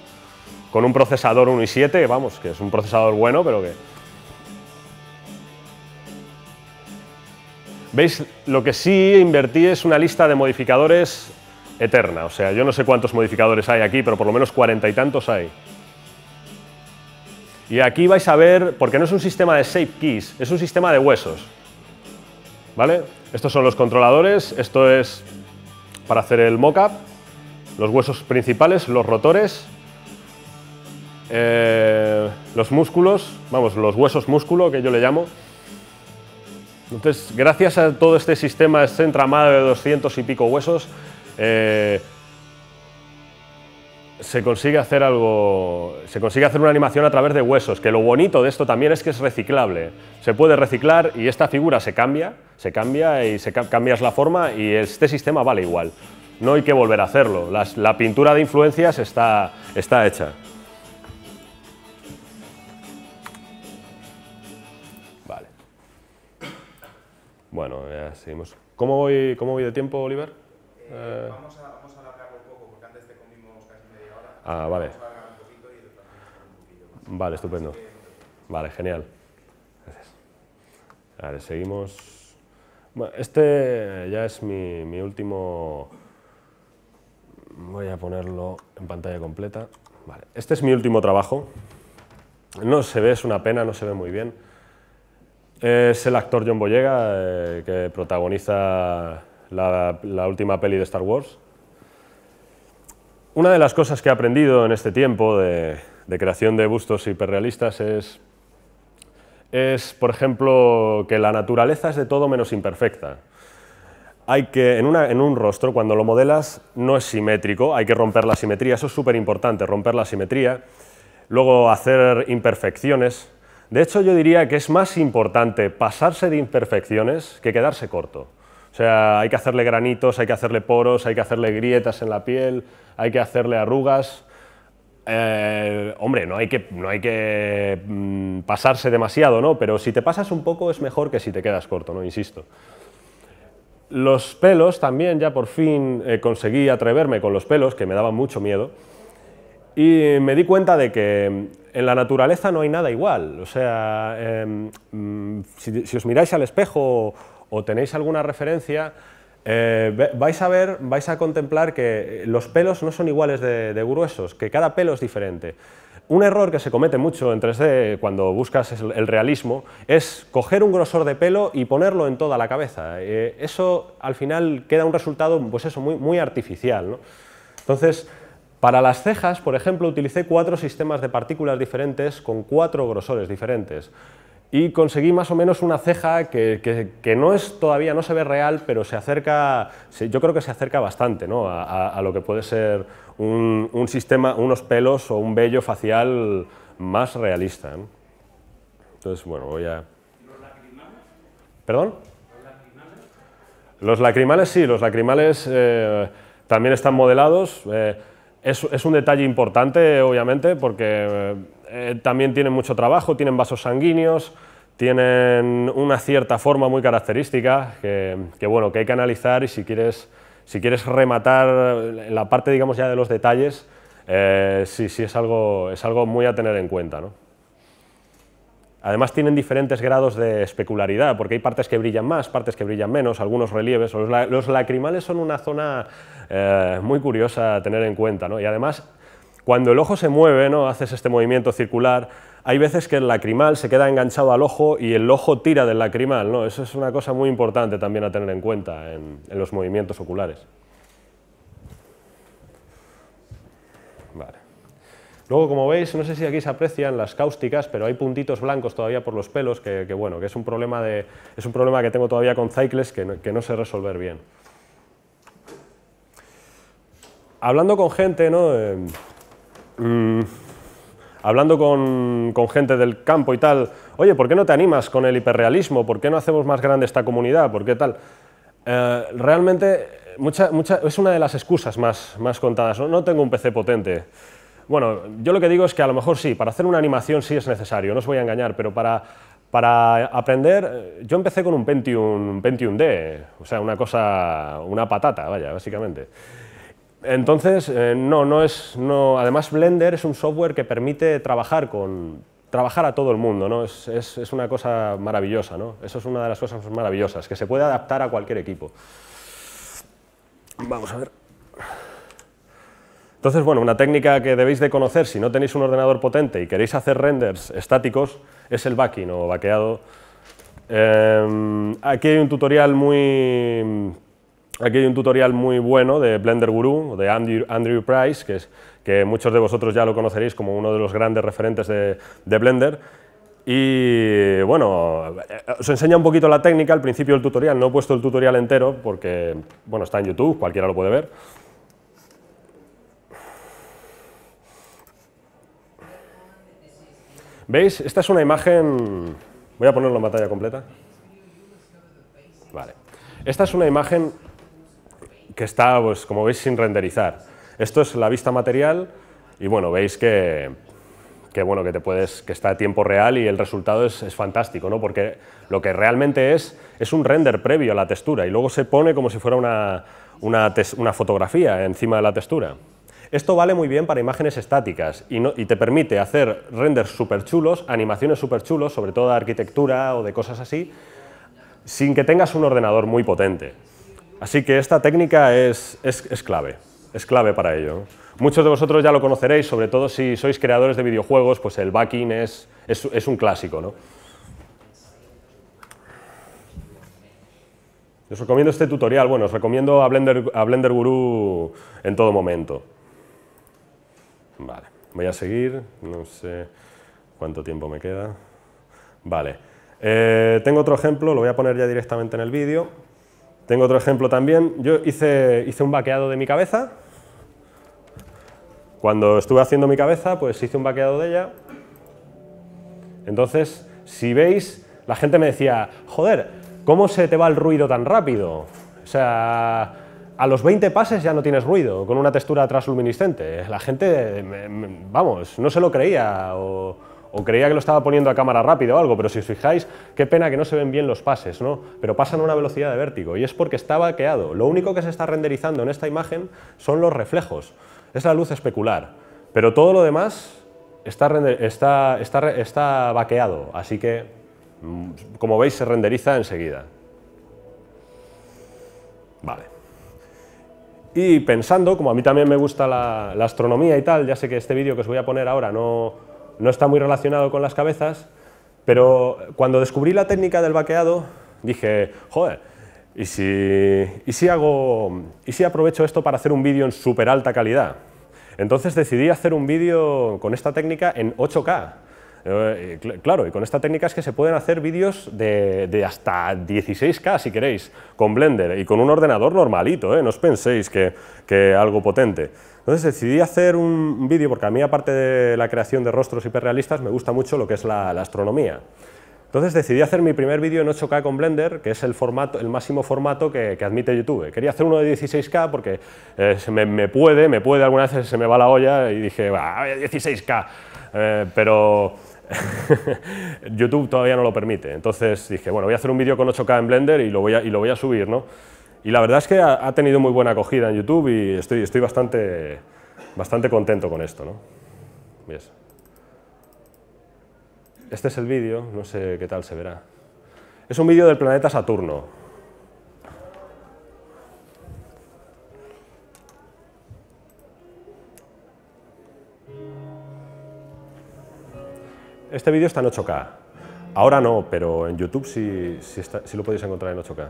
con un procesador 1 y 7, vamos, que es un procesador bueno, pero que Veis, lo que sí invertí es una lista de modificadores eterna, o sea, yo no sé cuántos modificadores hay aquí, pero por lo menos cuarenta y tantos hay. Y aquí vais a ver, porque no es un sistema de shape keys, es un sistema de huesos. ¿Vale? Estos son los controladores, esto es para hacer el mock-up, los huesos principales, los rotores, eh, los músculos, vamos, los huesos músculo que yo le llamo. Entonces, gracias a todo este sistema, este entramado de 200 y pico huesos, eh, se consigue hacer algo, se consigue hacer una animación a través de huesos, que lo bonito de esto también es que es reciclable. Se puede reciclar y esta figura se cambia, se cambia y se cambias la forma y este sistema vale igual. No hay que volver a hacerlo. la pintura de influencias está, está hecha. Vale. Bueno, ya seguimos. ¿Cómo voy, cómo voy de tiempo, Oliver? Eh, Ah, vale. Vale, estupendo. Vale, genial. Gracias. Vale, seguimos. este ya es mi, mi último... Voy a ponerlo en pantalla completa. Vale, este es mi último trabajo. No se ve, es una pena, no se ve muy bien. Es el actor John Boyega, eh, que protagoniza la última peli de Star Wars, una de las cosas que he aprendido en este tiempo de, creación de bustos hiperrealistas es, es, por ejemplo, que la naturaleza es de todo menos imperfecta. Hay que, en, en un rostro, cuando lo modelas, no es simétrico, hay que romper la simetría, eso es súper importante, romper la simetría, luego hacer imperfecciones. De hecho, yo diría que es más importante pasarse de imperfecciones que quedarse corto. O sea, hay que hacerle granitos, hay que hacerle poros, hay que hacerle grietas en la piel, hay que hacerle arrugas. Eh, hombre, no hay que, no hay que mm, pasarse demasiado, ¿no? Pero si te pasas un poco es mejor que si te quedas corto, ¿no? Insisto. Los pelos también, ya por fin eh, conseguí atreverme con los pelos, que me daban mucho miedo. Y me di cuenta de que en la naturaleza no hay nada igual. O sea, em, mm, si, os miráis al espejo o tenéis alguna referencia, eh, vais a ver, vais a contemplar que los pelos no son iguales de, gruesos, que cada pelo es diferente. Un error que se comete mucho en 3D cuando buscas el realismo es coger un grosor de pelo y ponerlo en toda la cabeza. Eh, eso al final queda un resultado pues eso, muy, muy artificial. ¿no? Entonces, para las cejas, por ejemplo, utilicé cuatro sistemas de partículas diferentes con cuatro grosores diferentes y conseguí más o menos una ceja que, no es todavía, no se ve real, pero se acerca, yo creo que se acerca bastante ¿no? a, lo que puede ser un, sistema, unos pelos o un vello facial más realista. Entonces, bueno, voy a... ¿Perdón? ¿Los lacrimales? Los lacrimales sí, los lacrimales eh, también están modelados. Eh, es, un detalle importante, obviamente, porque... Eh, eh, también tienen mucho trabajo, tienen vasos sanguíneos, tienen una cierta forma muy característica que, bueno, que hay que analizar y si quieres, si quieres rematar la parte digamos ya de los detalles, eh, sí, es algo, es algo muy a tener en cuenta. Además tienen diferentes grados de especularidad, porque hay partes que brillan más, partes que brillan menos, algunos relieves. Los, lacrimales son una zona eh, muy curiosa a tener en cuenta, y además cuando el ojo se mueve, ¿no? haces este movimiento circular, hay veces que el lacrimal se queda enganchado al ojo y el ojo tira del lacrimal. ¿no? Eso es una cosa muy importante también a tener en cuenta en, los movimientos oculares. Vale. Luego, como veis, no sé si aquí se aprecian las cáusticas, pero hay puntitos blancos todavía por los pelos, que, bueno, que es un, problema de, es un problema que tengo todavía con cycles que no, sé resolver bien. Hablando con gente, ¿no? Em, Mm, hablando con, gente del campo y tal, oye, ¿por qué no te animas con el hiperrealismo? ¿Por qué no hacemos más grande esta comunidad? ¿Por qué tal? Eh, realmente mucha, es una de las excusas más, contadas. ¿no? tengo un PC potente. Bueno, yo lo que digo es que a lo mejor sí, para hacer una animación sí es necesario, no os voy a engañar, pero para, para aprender, eh, yo empecé con un Pentium, un Pentium D, o sea, una cosa, una patata, vaya, básicamente. Entonces, eh, no, no es, no, además Blender es un software que permite trabajar con, trabajar a todo el mundo, ¿no? Es, una cosa maravillosa, ¿no? Eso es una de las cosas maravillosas, que se puede adaptar a cualquier equipo. Vamos a ver. Entonces, bueno, una técnica que debéis de conocer si no tenéis un ordenador potente y queréis hacer renders estáticos es el backing o vaqueado. Em, aquí hay un tutorial muy Aquí hay un tutorial muy bueno de Blender Guru, de Andrew, Andrew Price, que, es, que muchos de vosotros ya lo conoceréis como uno de los grandes referentes de, Blender. Y bueno, os enseña un poquito la técnica al principio del tutorial. No he puesto el tutorial entero porque, bueno, está en YouTube, cualquiera lo puede ver. ¿Veis? Esta es una imagen... Voy a ponerlo en pantalla completa. Vale. Esta es una imagen que está, pues, como veis, sin renderizar. Esto es la vista material y bueno, veis que, que, bueno, que, te puedes, que está a tiempo real y el resultado es, fantástico, ¿no? porque lo que realmente es es un render previo a la textura y luego se pone como si fuera una, fotografía encima de la textura. Esto vale muy bien para imágenes estáticas y, no, y te permite hacer renders súper chulos, animaciones súper chulos, sobre todo de arquitectura o de cosas así, sin que tengas un ordenador muy potente. Así que esta técnica es, clave, es clave para ello. Muchos de vosotros ya lo conoceréis, sobre todo si sois creadores de videojuegos, pues el backing es, un clásico. ¿no? Os recomiendo este tutorial, bueno, os recomiendo a Blender, Blender Guru en todo momento. Vale, voy a seguir, no sé cuánto tiempo me queda. Vale, eh, tengo otro ejemplo, lo voy a poner ya directamente en el vídeo. Tengo otro ejemplo también. Yo hice, hice un vaqueado de mi cabeza. Cuando estuve haciendo mi cabeza, pues hice un vaqueado de ella. Entonces, si veis, la gente me decía, joder, ¿cómo se te va el ruido tan rápido? O sea, a los 20 pases ya no tienes ruido, con una textura transluminiscente. La gente, vamos, no se lo creía o creía que lo estaba poniendo a cámara rápido, o algo, pero si os fijáis, qué pena que no se ven bien los pases, ¿no? Pero pasan a una velocidad de vértigo y es porque está vaqueado. Lo único que se está renderizando en esta imagen son los reflejos, es la luz especular, pero todo lo demás está, vaqueado, así que, mm, como veis, se renderiza enseguida. Vale. Y pensando, como a mí también me gusta la, la astronomía y tal, ya sé que este vídeo que os voy a poner ahora no, no está muy relacionado con las cabezas, pero cuando descubrí la técnica del vaqueado, dije, joder, ¿y si, si hago, ¿y si aprovecho esto para hacer un vídeo en súper alta calidad? Entonces decidí hacer un vídeo con esta técnica en 8K. Eh, claro, y con esta técnica es que se pueden hacer vídeos de, hasta 16K, si queréis, con Blender y con un ordenador normalito, eh, no os penséis que, que algo potente. Entonces decidí hacer un, vídeo, porque a mí aparte de la creación de rostros hiperrealistas, me gusta mucho lo que es la, astronomía. Entonces decidí hacer mi primer vídeo en 8K con Blender, que es el, formato, el máximo formato que, admite YouTube. Quería hacer uno de 16K porque eh, me, puede, me puede, algunas veces se me va la olla y dije, 16K, eh, pero YouTube todavía no lo permite. Entonces dije, bueno, voy a hacer un vídeo con 8K en Blender y lo voy y lo voy a subir, ¿no? Y la verdad es que ha, tenido muy buena acogida en YouTube y estoy, bastante, contento con esto. ¿no? Este es el vídeo, no sé qué tal se verá. Es un vídeo del planeta Saturno. Este vídeo está en 8K. Ahora no, pero en YouTube sí, sí lo podéis encontrar en 8K.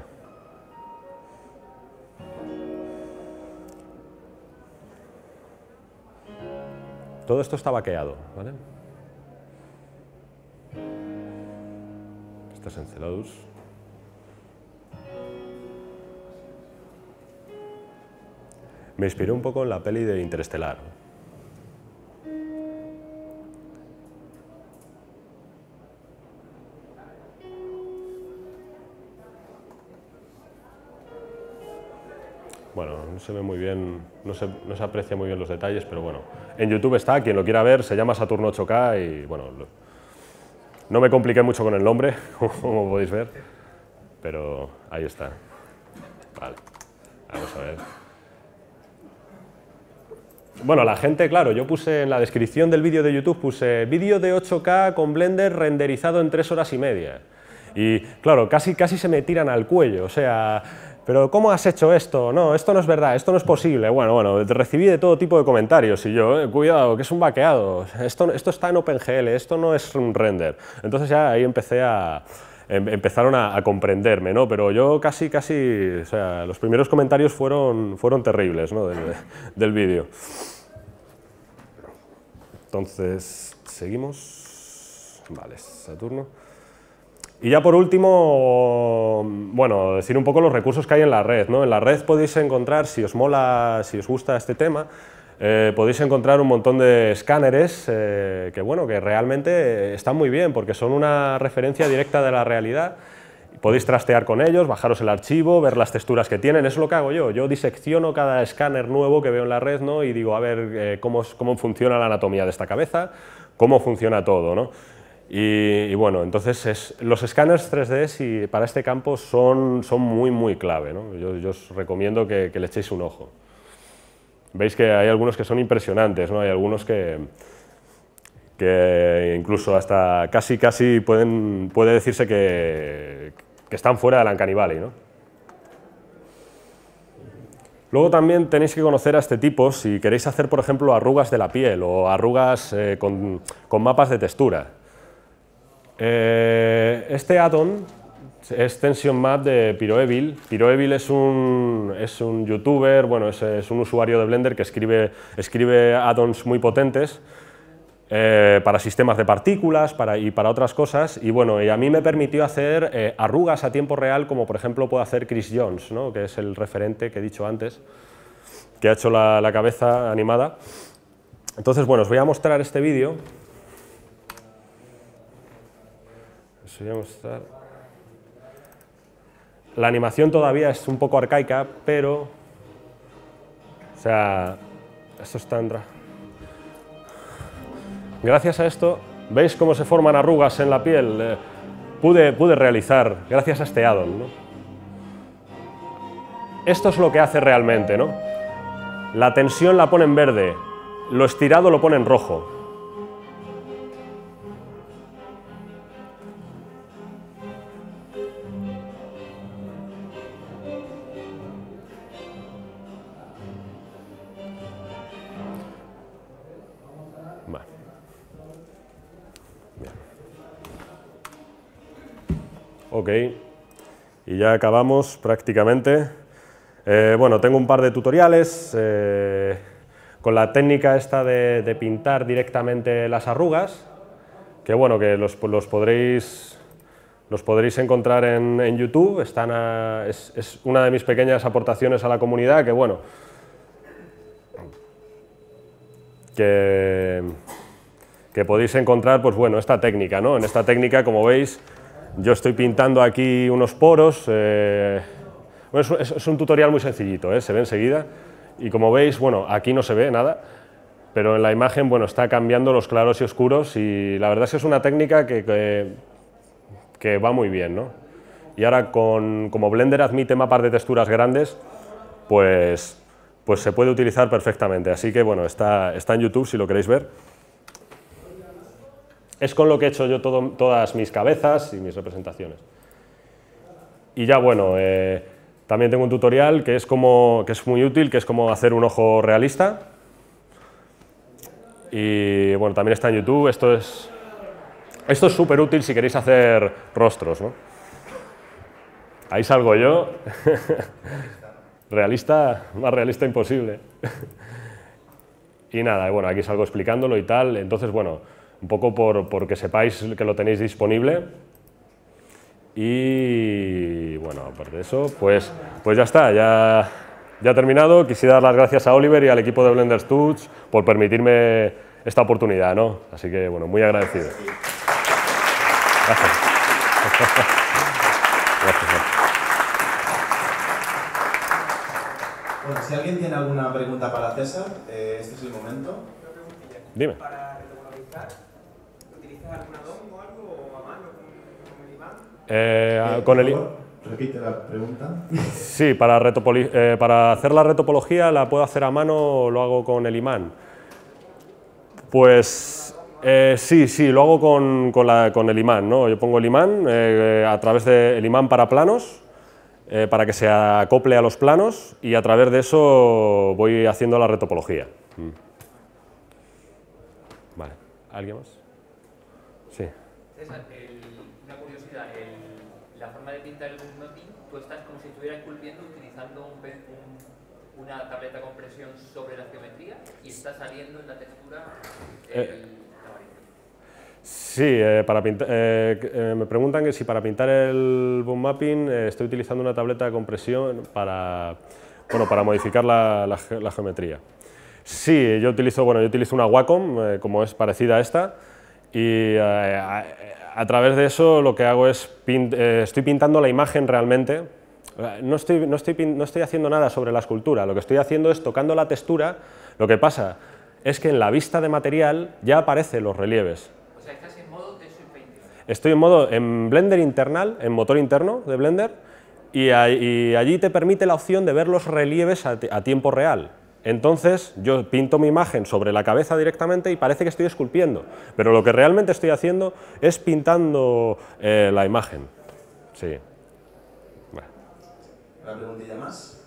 Todo esto está vaqueado. ¿vale? Esto es Me inspiró un poco en la peli de Interestelar. se ve muy bien, no se, aprecia muy bien los detalles, pero bueno. En YouTube está, quien lo quiera ver, se llama Saturno 8K y bueno, no me compliqué mucho con el nombre, como podéis ver, pero ahí está. Vale, vamos a ver. Bueno, la gente, claro, yo puse en la descripción del vídeo de YouTube, puse vídeo de 8K con Blender renderizado en 3 horas y media. Y claro, casi, casi se me tiran al cuello, o sea, pero ¿cómo has hecho esto? No, esto no es verdad, esto no es posible. Bueno, bueno, recibí de todo tipo de comentarios y yo, eh, cuidado, que es un vaqueado, esto, esto está en OpenGL, esto no es un render. Entonces ya ahí empecé a em, empezaron a, comprenderme, ¿no? Pero yo casi, casi, o sea, los primeros comentarios fueron, fueron terribles, ¿no? del vídeo. Entonces, seguimos. Vale, Saturno. Y ya por último, bueno, decir un poco los recursos que hay en la red. ¿no? En la red podéis encontrar, si os mola, si os gusta este tema, eh, podéis encontrar un montón de escáneres eh, que, bueno, que realmente están muy bien porque son una referencia directa de la realidad. Podéis trastear con ellos, bajaros el archivo, ver las texturas que tienen, eso es lo que hago yo. Yo disecciono cada escáner nuevo que veo en la red ¿no? y digo, a ver, eh, cómo, cómo funciona la anatomía de esta cabeza, cómo funciona todo. ¿no? Y, bueno, entonces los escáneres 3D para este campo son, son muy, muy clave. Yo, os recomiendo que, le echéis un ojo. Veis que hay algunos que son impresionantes, ¿no? hay algunos que, incluso hasta casi, casi pueden, puede decirse que, están fuera de la Valley. ¿no? Luego también tenéis que conocer a este tipo si queréis hacer, por ejemplo, arrugas de la piel o arrugas eh, con, con mapas de textura. Eh, este addon es Tension Map de Piroevil. Piroevil es un, es un youtuber, bueno, es, es, un usuario de Blender que escribe, escribe addons muy potentes eh, para sistemas de partículas para, y para otras cosas. Y bueno, y a mí me permitió hacer eh, arrugas a tiempo real, como por ejemplo puede hacer Chris Jones, ¿no? que es el referente que he dicho antes, que ha hecho la, la cabeza animada. Entonces, bueno, os voy a mostrar este vídeo. La animación todavía es un poco arcaica, pero... O sea, esto es Tandra. Gracias a esto, ¿veis cómo se forman arrugas en la piel? Eh, pude, pude realizar, gracias a este addon. Esto es lo que hace realmente, ¿no? La tensión la pone en verde, lo estirado lo pone en rojo. ok. Y ya acabamos prácticamente. Eh, bueno, tengo un par de tutoriales eh, con la técnica esta de, pintar directamente las arrugas, que bueno, que los, podréis, los podréis encontrar en, YouTube, Están es, una de mis pequeñas aportaciones a la comunidad, que bueno, que, que, podéis encontrar pues bueno, esta técnica. ¿no? En esta técnica, como veis, yo estoy pintando aquí unos poros. Eh, es, un tutorial muy sencillito, eh, se ve enseguida. Y como veis, bueno, aquí no se ve nada, pero en la imagen bueno, está cambiando los claros y oscuros y la verdad es que es una técnica que, que, va muy bien. ¿no? Y ahora, con, como Blender admite mapas de texturas grandes, pues, pues se puede utilizar perfectamente. Así que bueno, está, está en YouTube si lo queréis ver. Es con lo que he hecho yo todas mis cabezas y mis representaciones. Y ya bueno, eh, también tengo un tutorial que es, como, que es muy útil, que es como hacer un ojo realista. Y bueno, también está en YouTube, esto es esto es súper útil si queréis hacer rostros, ¿no? Ahí salgo yo. realista, más realista imposible. y nada, bueno, aquí salgo explicándolo y tal. Entonces, bueno, un poco por, sepáis que lo tenéis disponible. Y bueno, aparte de eso, pues, pues ya está, ya, ya terminado. Quisiera dar las gracias a Oliver y al equipo de Blender Studs por permitirme esta oportunidad, ¿no? Así que bueno, muy agradecido. Gracias. Bueno, si alguien tiene alguna pregunta para César, eh, este es el momento. Dime o algo a mano con el eh, eh, Repite la pregunta. Sí, para, eh, para hacer la retopología la puedo hacer a mano o lo hago con el imán. Pues eh, sí, sí, lo hago con, con, el imán. ¿no? Yo pongo el imán a través del imán para planos, para que se acople a los planos y a través de eso voy haciendo la retopología. Mm. Vale, ¿alguien más? de algún mapping, tú estás como si estuvieras esculpiendo utilizando un, un, una tableta de compresión sobre la geometría y está saliendo en la textura el, eh, Sí, eh, para pintar, eh, eh, me preguntan que si para pintar el boom mapping eh, estoy utilizando una tableta de compresión para, bueno, para modificar la, la, geometría. Sí, yo utilizo, bueno, yo utilizo una Wacom, eh, como es parecida a esta, y a través de eso lo que hago es, eh, estoy pintando la imagen realmente, no estoy, no, estoy, no estoy haciendo nada sobre la escultura, lo que estoy haciendo es tocando la textura, lo que pasa es que en la vista de material ya aparecen los relieves. O sea, estás en modo de Estoy en modo en Blender internal, en motor interno de Blender, y, allí te permite la opción de ver los relieves a tiempo real. Entonces yo pinto mi imagen sobre la cabeza directamente y parece que estoy esculpiendo, pero lo que realmente estoy haciendo es pintando eh, la imagen. Sí. ¿Una preguntilla más?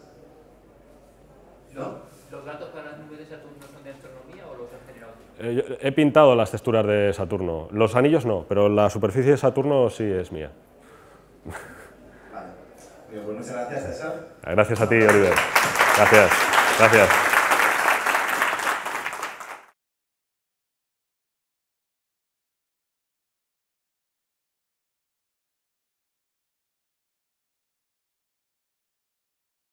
¿Los datos para las nubes de Saturno son de astronomía o los has generado? Eh, he pintado las texturas de Saturno. Los anillos no, pero la superficie de Saturno sí es mía. Vale. Pues muchas gracias, César. Gracias a ti, Oliver. Gracias. Gracias.